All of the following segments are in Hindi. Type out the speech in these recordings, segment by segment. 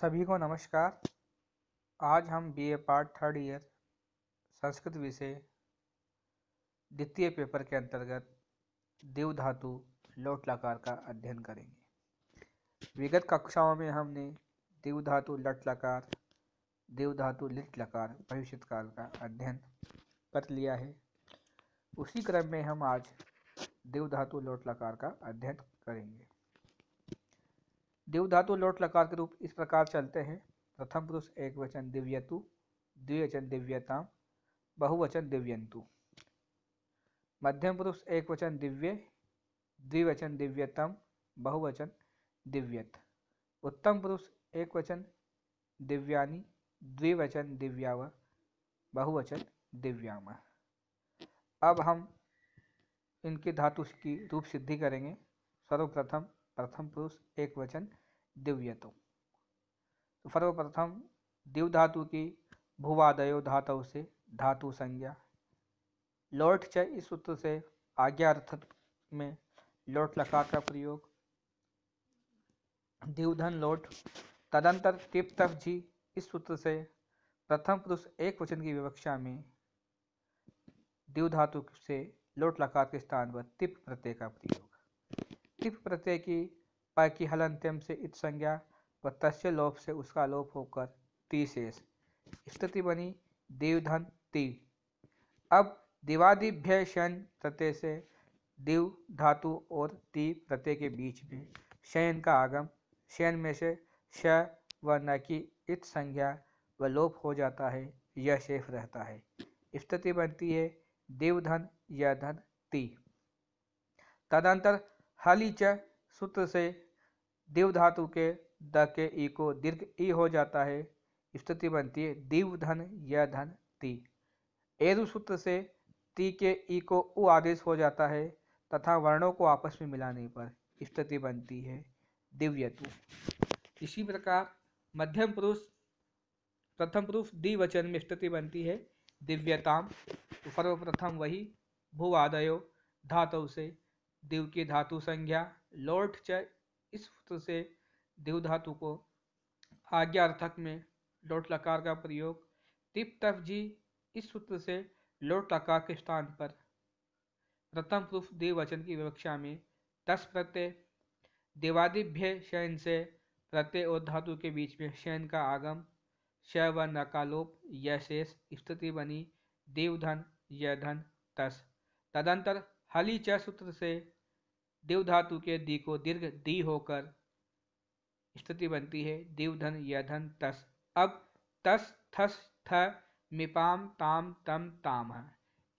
सभी को नमस्कार आज हम BA part third year Sanskrit विषय द्वितीय पेपर के अंतर्गत देव धातु लौटलाकार का अध्ययन करेंगे विगत कक्षाओं में हमने देव धातु लटलाकार देव धातु लिटलाकार भविष्य काल का अध्ययन कर लिया है उसी क्रम में हम आज देव धातु लोटलाकार का अध्ययन करेंगे देवधातु लोट लकार के रूप इस प्रकार चलते हैं प्रथम पुरुष एक वचन दिव्यतु द्विवचन दिव्यताम बहुवचन दिव्यंतु मध्यम पुरुष एक वचन दिव्य द्विवचन दिव्यतम बहुवचन दिव्यत उत्तम पुरुष एक वचन दिव्यानी द्विवचन दिव्याव बहुवचन दिव्याम अब हम इनके धातु की रूप सिद्धि करेंगे सर्वप्रथम प्रथम पुरुष एक वचन दिव्यतो तो सर्वप्रथम दिव धातु की भूवादयो धातु से धातु संज्ञा लोट च इस सूत्र से आज्ञा अर्थ में लोट लकार का प्रयोग दिवधन लोट तदंतर तिप जी इस सूत्र से प्रथम पुरुष एक वचन की विवक्षा में दिव धातु से लोट लकार के स्थान पर तिप प्रत्यय का प्रयोग प्रतिप प्रत्यय की प की हलंत्यम से इत संज्ञा व तस्य लोप से उसका लोप होकर ती शेष स्थिति बनी देवधन ती अब दिवादिभ्य शयन प्रत्यय से दिव धातु और ती प्रत्यय के बीच में शयन का आगम शयन में से श व न की इत संज्ञा व लोप हो जाता है यह शेफ रहता है स्थिति बनती है देवधन यह धन ती तदंतर हाली च सूत्र से देव धातु के द के ई को दीर्घ ई हो जाता है स्थिति बनती है दीव धन या धन ती एरु सूत्र से ती के ई को उ आदेश हो जाता है तथा वर्णों को आपस में मिलाने पर स्थिति बनती है दिव्यतु इसी प्रकार मध्यम पुरुष प्रथम पुरुष द्विवचन में स्थिति बनती है दिव्यताम सर्वप्रथम वही भूवादयो धातु से देव की धातु संज्ञा लौट च इस सूत्र से देव धातु को आज्ञा अर्थक में लोट लकार का प्रयोग तिप तफ जी इस सूत्र से लोट लकार के स्थान पर प्रथम प्रूफ वचन की विवक्षा में तस प्रत्यय देवादिभ्य शयन से प्रत्यय और धातु के बीच में शयन का आगम श व नकालोप यशेष स्थिति बनी देवधन यधन तस तदंतर हली च सूत्र से देव धातु के दी को दीर्घ दी होकर स्थिति बनती है देवधन यधन तस अब तस थस थ मिपाम ताम तम ताम है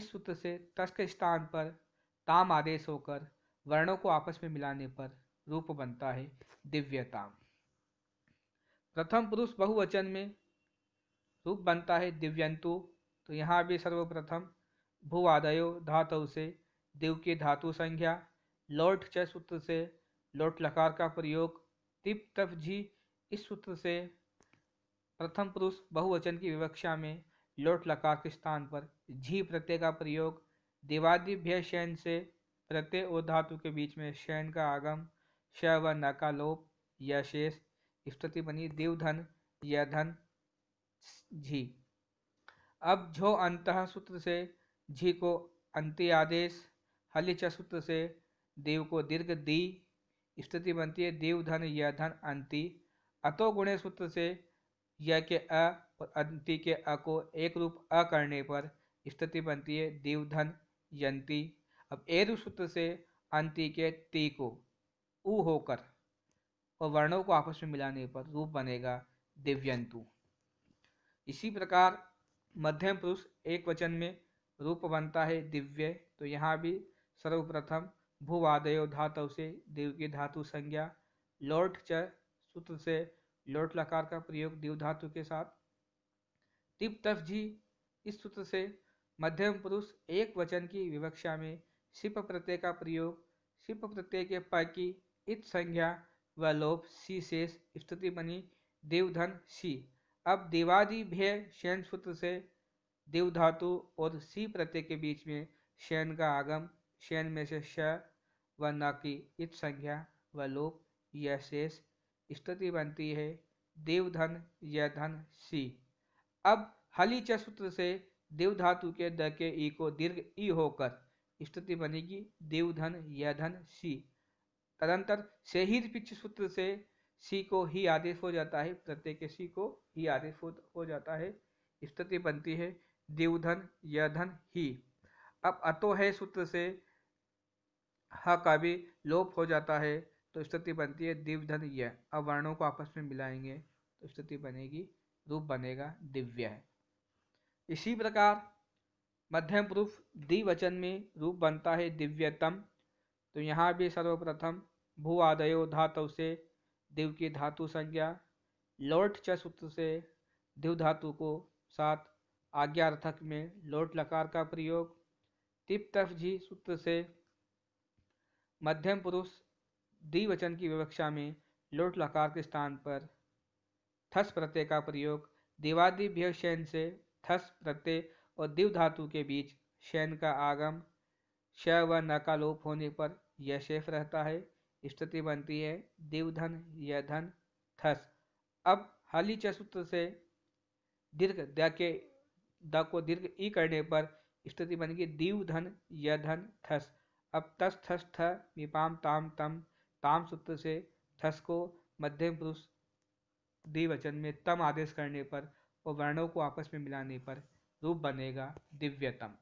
इस सूत्र से तस के स्थान पर ताम आदेश होकर वर्णों को आपस में मिलाने पर रूप बनता है दिव्यताम प्रथम पुरुष बहुवचन में रूप बनता है दिव्यंतु तो यहाँ भी सर्वप्रथम भू आदयो धातु से देव की धातु संख्या लौट च सूत्र से लौट लकार का प्रयोग तिप तप झी इस सूत्र से प्रथम पुरुष बहुवचन की विवक्षा में लौट लकार के स्थान पर झी प्रत्यय का प्रयोग देवादिभ्य शयन से प्रत्यय और धातु के बीच में शयन का आगम श व न का लोप या शेष स्थिति बनी देवधन या धन झी अब झो अंत सूत्र से झी को अंत्य आदेश हल्लीच्या सूत्र से देव को दीर्घ दी स्थिति बनती है देव धन या धन अंति अतो गुणे सूत्र से य के अ और अंति के अ को एक रूप अ करने पर स्थिति बनती है देव धन यंति अब एरु सूत्र से अंति के ती को उ होकर और वर्णों को आपस में मिलाने पर रूप बनेगा दिव्यंतु इसी प्रकार मध्यम पुरुष एक वचन में रूप बनता है दिव्य तो यहाँ भी सर्वप्रथम भूवादय धातु से देव की धातु संज्ञा लोट च सूत्र से लोट लकार का प्रयोग देव धातु के साथ तिप तफ जी इस सूत्र से मध्यम पुरुष एक वचन की विवक्षा में सिप प्रत्यय का प्रयोग सिप प्रत्यय के प की इत संज्ञा व लोप सी शेष स्थिति बनी देवधन सी अब देवादि भय शयन सूत्र से देवधातु और सी प्रत्यय के बीच में शयन का आगम शयन में से श व न की इत संज्ञा व लोप यह शेष स्थिति बनती है देवधन यह धन सी अब हली सूत्र से देव धातु के द के ई को दीर्घ ई होकर स्थिति बनेगी देवधन यह धन सी तदंतर से ही पिछ सूत्र से सी को ही आदेश हो जाता है प्रत्येक के सी को ही आदेश हो जाता है स्थिति बनती है देवधन यह धन ही अब अतो है सूत्र से ह का भी लोप हो जाता है तो स्थिति बनती है दिवधन यह अब वर्णों को आपस में मिलाएंगे तो स्थिति बनेगी रूप बनेगा दिव्य है इसी प्रकार मध्यम पुरुष द्विवचन में रूप बनता है दिव्यतम तो यहाँ भी सर्वप्रथम भू आदयो धातु से दिव की धातु संज्ञा लोट च सूत्र से दिव धातु को साथ आज्ञार्थक में लोट लकार का प्रयोग तिप तफ जी सूत्र से मध्यम पुरुष द्विवचन की विवक्षा में लोट लकार के स्थान पर थस प्रत्यय का प्रयोग देवादिभ्य शयन से थस प्रत्यय और दिव धातु के बीच शयन का आगम श व न का लोप होने पर यह शेफ रहता है स्थिति बनती है दिवधन यह धन थस अब हाली सूत्र से दीर्घ द के द को दीर्घ ई करने पर स्थिति बनेगी दीव धन यह धन थस अब तस थस थ निपाम ताम तम ताम सूत्र से थस को मध्यम पुरुष द्विवचन में तम आदेश करने पर और वर्णों को आपस में मिलाने पर रूप बनेगा दिव्यतम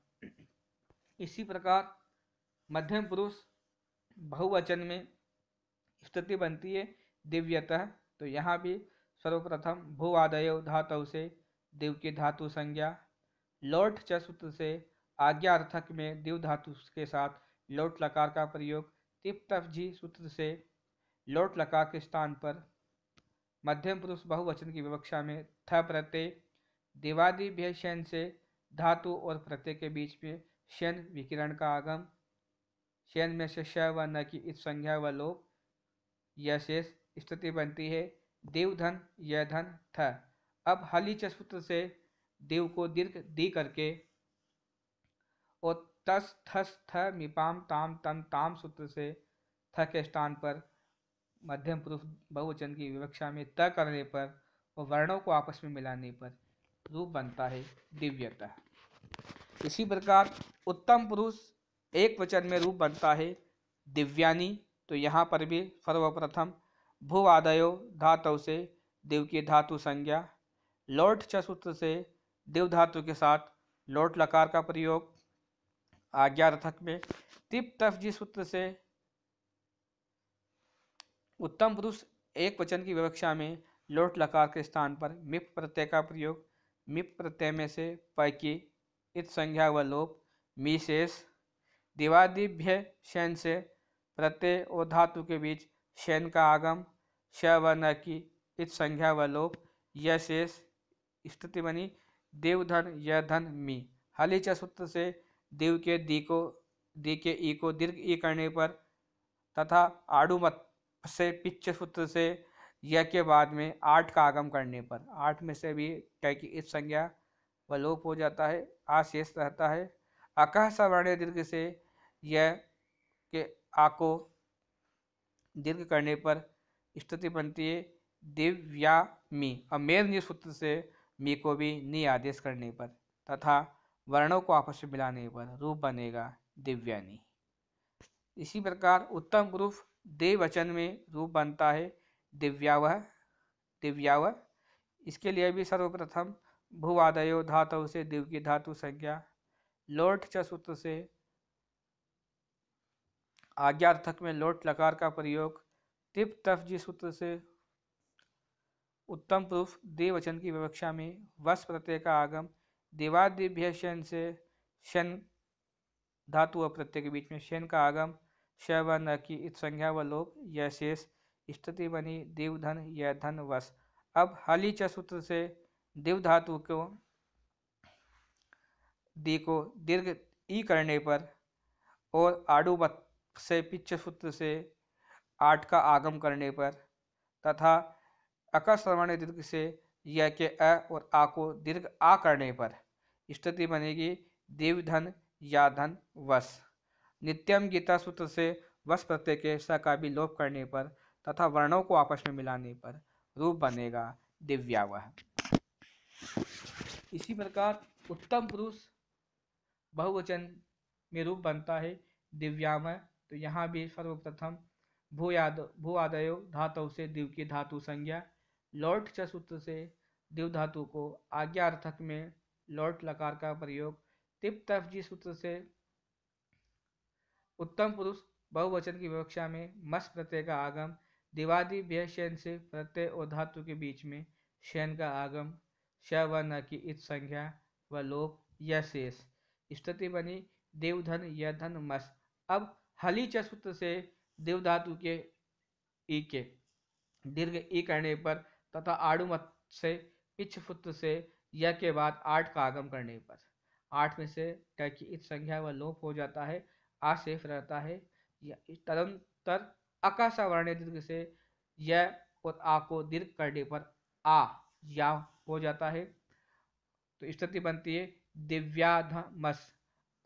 इसी प्रकार मध्यम पुरुष बहुवचन में स्थिति बनती है दिव्यतः तो यहाँ भी सर्वप्रथम भूवादय धातु से दिव की धातु संज्ञा लोट च सूत्र से आज्ञा अर्थक में देव धातु के साथ लोट लकार का प्रयोग टिप तफ जी सूत्र से लोट लकार के स्थान पर मध्यम पुरुष बहुवचन की विवक्षा में थ प्रत्यय देवादिभ्य शैन से धातु और प्रत्यय के बीच में शैन विकिरण का आगम शैन में से व न की इस संज्ञा व लोप यह शेष स्थिति बनती है देवधन यह धन थ अब हलीच सूत्र से देव को दीर्घ दी करके और तस थस थ मिपाम ताम तम ताम सूत्र से थ के स्थान पर मध्यम पुरुष बहुवचन की विवक्षा में त करने पर और वर्णों को आपस में मिलाने पर रूप बनता है दिव्यता इसी प्रकार उत्तम पुरुष एक वचन में रूप बनता है दिव्यानी तो यहाँ पर भी सर्वप्रथम भूवादयो धातु से देव की धातु संज्ञा लोट च सूत्र से देव धातु के साथ लोट लकार का प्रयोग आज्ञार्थक में तिप तफजी सूत्र से उत्तम पुरुष एक वचन की विवक्षा में लोट लकार के स्थान पर मिप प्रत्यय का प्रयोग मिप प्रत्यय में से पैकी इत संज्ञा व लोप मीशेष दिवादिभ्य शैन से प्रत्यय और धातु के बीच शैन का आगम श व न की इत संज्ञा व लोप यशेष शेष स्थिति बनी देवधन यह धन मी हलीचा सूत्र से दिव के दी को दी के ई को दीर्घ ई करने पर तथा आड़ुमत से पिच सूत्र से यह के बाद में आठ का आगम करने पर आठ में से भी कह इस संज्ञा व लोप हो जाता है आशेष रहता है अकह सवर्ण दीर्घ से यह के आ को दीर्घ करने पर स्थिति बनती है दिव्या मी और मेर सूत्र से मी को भी नी आदेश करने पर तथा वर्णों को आपस में मिलाने पर रूप बनेगा दिव्यानी इसी प्रकार उत्तम पुरुष देवचन में रूप बनता है दिव्यावह दिव्यावह इसके लिए भी सर्वप्रथम भूवादयो धातु से दिव्य की धातु संज्ञा लोट च सूत्र से आज्ञार्थक में लोट लकार का प्रयोग तिप तफ जी सूत्र से उत्तम पुरुष देवचन की विवक्षा में वस प्रत्यय का आगम देवादिभ्य शन से शन धातु और प्रत्यय के बीच में शन का आगम श न की इत संज्ञा व लोप यह शेष स्थिति बनी देवधन यह धन वस अब हाली च सूत्र से देव धातु को दी को दीर्घ ई करने पर और आडू से पिच्छ सूत्र से आठ का आगम करने पर तथा अकस्मरण दीर्घ से यह के अ और आ को दीर्घ आ करने पर स्थिति बनेगी देवधन या धन वश नित्यम गीता सूत्र से वश प्रत्यय के स का भी लोप करने पर तथा वर्णों को आपस में मिलाने पर रूप बनेगा दिव्या वह इसी प्रकार उत्तम पुरुष बहुवचन में रूप बनता है दिव्यावह तो यहाँ भी सर्वप्रथम भूयाद आदय धातु से दिव की धातु संज्ञा लौट सूत्र से देवधातु को आज्ञा अर्थक में लौट लकार का प्रयोग तिप जी सूत्र से उत्तम पुरुष बहुवचन की विवक्षा में मस प्रत्यय का आगम दिवादी व्यय शयन से प्रत्यय और धातु के बीच में शयन का आगम श व न की इत संज्ञा व लोप या शेष स्थिति बनी देवधन या धन मस अब हली सूत्र से देवधातु के ई के दीर्घ ई करने पर तथा आड़ुमत से इच्छफुत्र से यह के बाद आठ का आगम करने पर आठ में से क्या की इत संख्या व लोप हो जाता है आ रहता है तदंतर दीर्घ से यह और आ को दीर्घ करने पर आ या हो जाता है तो स्थिति बनती है दिव्याध मस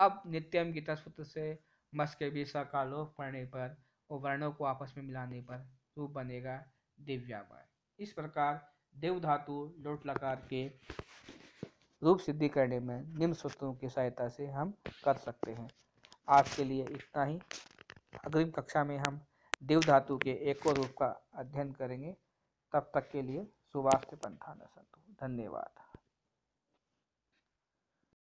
अब नित्यम गीता सूत्र से मस के बीच का लोप करने पर और वर्णों को आपस में मिलाने पर रूप बनेगा दिव्यामय इस प्रकार देव धातु लोट लकार के रूप सिद्धि करने में निम्न सूत्रों की सहायता से हम कर सकते हैं आज के लिए इतना ही अग्रिम कक्षा में हम देव धातु के एको रूप का अध्ययन करेंगे तब तक के लिए सुभाष न संतु धन्यवाद